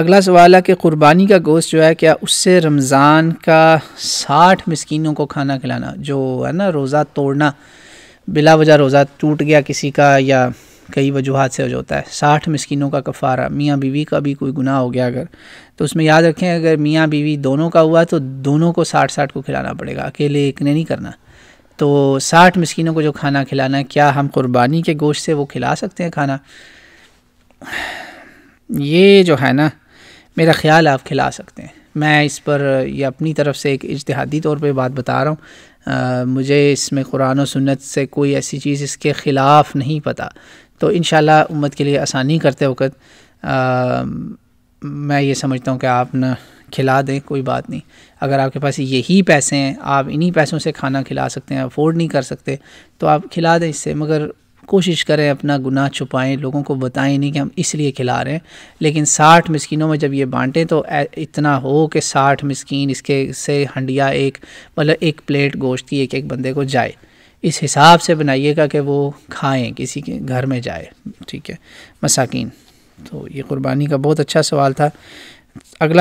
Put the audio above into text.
अगला सवाल है कि क़ुरबानी का गोश्त जो है क्या उससे रमज़ान का साठ मस्किनों को खाना खिलाना जो है ना रोज़ा तोड़ना बिला वजह रोज़ा टूट गया किसी का या कई वजूहत से हो जाता है साठ मस्किनों का कफ़ारा मियाँ बीवी का भी कोई गुनाह हो गया अगर तो उसमें याद रखें अगर मियाँ बीवी दोनों का हुआ तो दोनों को साठ साठ को खिलाना पड़ेगा अकेले एक ने नहीं करना तो साठ मस्किनों को जो खाना खिलाना है क्या हम क़ुरबानी के गोश्त से वो खिला सकते हैं खाना ये जो है ना मेरा ख्याल आप खिला सकते हैं मैं इस पर यह अपनी तरफ से एक इजतहादी तौर पर बात बता रहा हूँ मुझे इसमें कुरान और सुन्नत से कोई ऐसी चीज़ इसके ख़िलाफ़ नहीं पता तो इन उम्मत के लिए आसानी करते वक्त मैं ये समझता हूँ कि आप न खिला दें कोई बात नहीं अगर आपके पास यही पैसे हैं आप इन्हीं पैसों से खाना खिला सकते हैं अफोर्ड नहीं कर सकते तो आप खिला दें इससे मगर कोशिश करें अपना गुनाह छुपाएं लोगों को बताएं नहीं कि हम इसलिए खिला रहे हैं लेकिन साठ मस्किनों में जब ये बांटें तो इतना हो कि साठ मस्किन इसके से हंडिया एक मतलब एक प्लेट गोश्त की एक एक बंदे को जाए इस हिसाब से बनाइएगा कि वो खाएं किसी के घर में जाए ठीक है मसाकिन तो ये क़ुरबानी का बहुत अच्छा सवाल था अगला